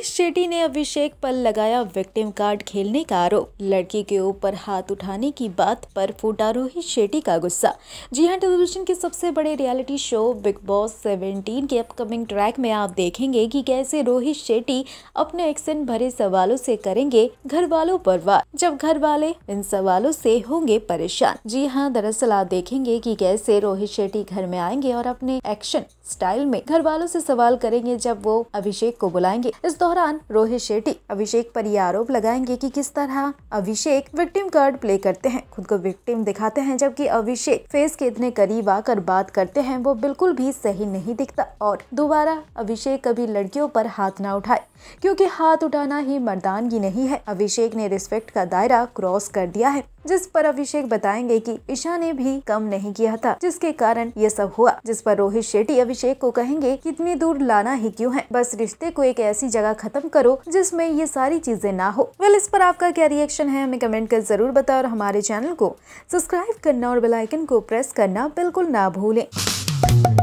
महेश शेट्टी ने अभिषेक पर लगाया विक्टिम कार्ड खेलने का आरोप लड़की के ऊपर हाथ उठाने की बात पर फूटा रोहित शेट्टी का गुस्सा जी हां टेलीविजन के सबसे बड़े रियलिटी शो बिग बॉस 17 के अपकमिंग ट्रैक में आप देखेंगे कि कैसे रोहित शेट्टी अपने एक्सेंट भरे सवालों से करेंगे घर वालों पर वार जब घर वाले इन सवालों से होंगे परेशान जी हाँ दरअसल आप देखेंगे की कैसे रोहित शेट्टी घर में आएंगे और अपने एक्शन स्टाइल में घर वालों से सवाल करेंगे जब वो अभिषेक को बुलाएंगे इस दौरान दौरान रोहित शेट्टी अभिषेक पर यह आरोप लगाएंगे कि किस तरह अभिषेक विक्टिम कार्ड प्ले करते हैं खुद को विक्टिम दिखाते हैं जबकि अभिषेक फेस के इतने करीब आकर बात करते हैं वो बिल्कुल भी सही नहीं दिखता और दोबारा अभिषेक कभी लड़कियों पर हाथ ना उठाए क्योंकि हाथ उठाना ही मर्दानगी नहीं है अभिषेक ने रिस्पेक्ट का दायरा क्रॉस कर दिया है जिस पर अभिषेक बताएंगे कि ईशा ने भी कम नहीं किया था जिसके कारण ये सब हुआ जिस पर रोहित शेट्टी अभिषेक को कहेंगे कितनी दूर लाना ही क्यों है बस रिश्ते को एक ऐसी जगह खत्म करो जिसमें ये सारी चीजें ना हो वेल इस पर आपका क्या रिएक्शन है हमें कमेंट कर जरूर बताओ और हमारे चैनल को सब्सक्राइब करना और बेलाइकन को प्रेस करना बिल्कुल ना भूलें